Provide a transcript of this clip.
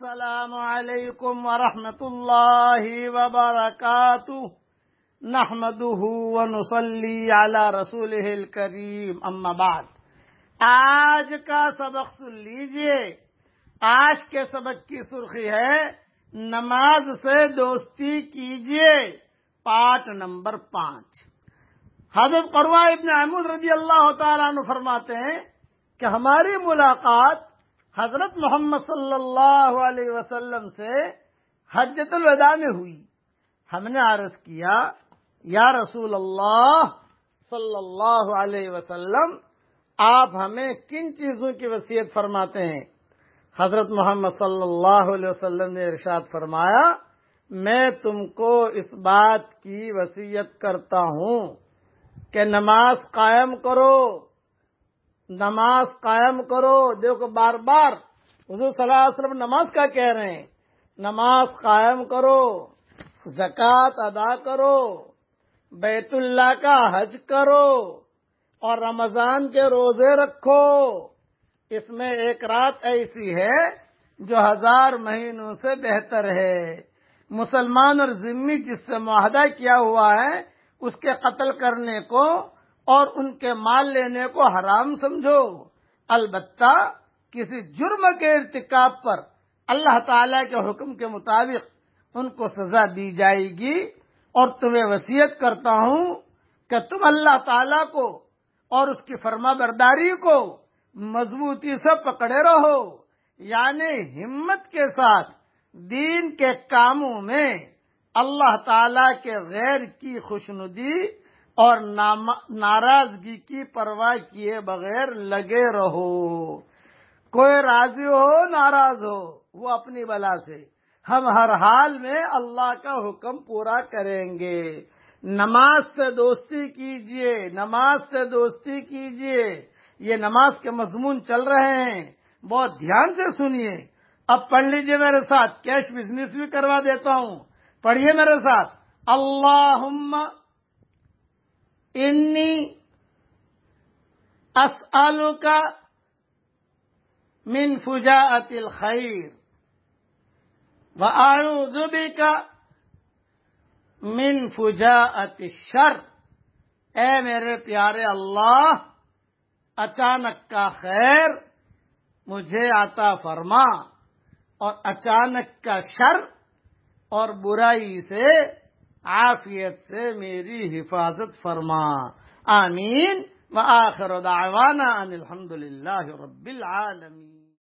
السلام علیکم ورحمۃ اللہ وبرکاتہ على رسوله الكريم اما بعد آج کا سبق سن لیجئے آج کے سبق کی سرخی ہے نماز سے دوستی کیجئے پارٹ نمبر پانچ حضرت قروا ابن احمد رضی اللہ تعالیٰ عنہ فرماتے ہیں کہ ہماری ملاقات حضرت محمد صلی اللہ علیہ وسلم سے حجت الوداع میں ہوئی ہم نے عرض کیا یا رسول اللہ صلی اللہ علیہ وسلم آپ ہمیں کن چیزوں کی وصیت فرماتے ہیں حضرت محمد صلی اللہ علیہ وسلم نے ارشاد فرمایا میں تم کو اس بات کی وصیت کرتا ہوں کہ نماز قائم کرو نماز قائم کرو دیکھو بار بار حضور صلی اللہ علیہ وسلم نماز کا کہہ رہے ہیں نماز قائم کرو زکوٰۃ ادا کرو بیت اللہ کا حج کرو اور رمضان کے روزے رکھو اس میں ایک رات ایسی ہے جو ہزار مہینوں سے بہتر ہے مسلمان اور ذمہ جس سے معاہدہ کیا ہوا ہے اس کے قتل کرنے کو اور ان کے مال لینے کو حرام سمجھو البتہ کسی جرم کے ارتکاب پر اللہ تعالی کے حکم کے مطابق ان کو سزا دی جائے گی اور تمہیں وسیعت کرتا ہوں کہ تم اللہ تعالی کو اور اس کی فرما برداری کو مضبوطی سے پکڑے رہو یعنی ہمت کے ساتھ دین کے کاموں میں اللہ تعالی کے غیر کی خوشنودی ندی اور ناراضگی کی پرواہ کیے بغیر لگے رہو کوئی راضی ہو ناراض ہو وہ اپنی بلا سے ہم ہر حال میں اللہ کا حکم پورا کریں گے نماز سے دوستی کیجئے نماز سے دوستی کیجئے یہ نماز کے مضمون چل رہے ہیں بہت دھیان سے سنیے اب پڑھ لیجئے میرے ساتھ کیش بزنس بھی کروا دیتا ہوں پڑھیے میرے ساتھ اللہ انی کا من فجا اتل خیر زبی کا فجا شر اے میرے پیارے اللہ اچانک کا خیر مجھے آتا فرما اور اچانک کا شر اور برائی سے عافیت سے میری حفاظت فرما آمین وآخر دعوانا ان الحمد لله رب العالمين